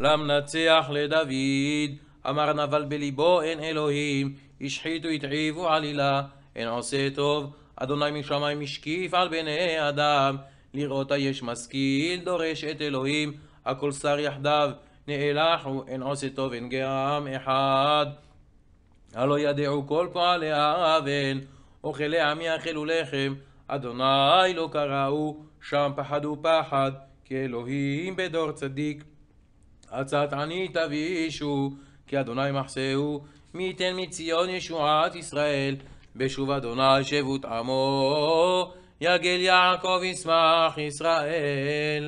למנצח לדוד. אמר נבל בליבו אין אלוהים, השחיתו התעיבו עלילה, אין עושה טוב. אדוני משמיים השקיף על בני אדם, לראות היש משכיל, דורש את אלוהים, הכל שר יחדיו, נאלח הוא, אין עושה טוב, אין גם אחד. הלא ידעו כל פועלי האבן, אוכלי עמי אכלו לחם, אדוני לא קראו, שם פחדו פחד, כי אלוהים בדור צדיק. עצת עני תבישו, כי אדוני מחסהו, מי ייתן מציון ישועת ישראל, בשוב אדוני שבות עמו, יגל יעקב ישמח ישראל.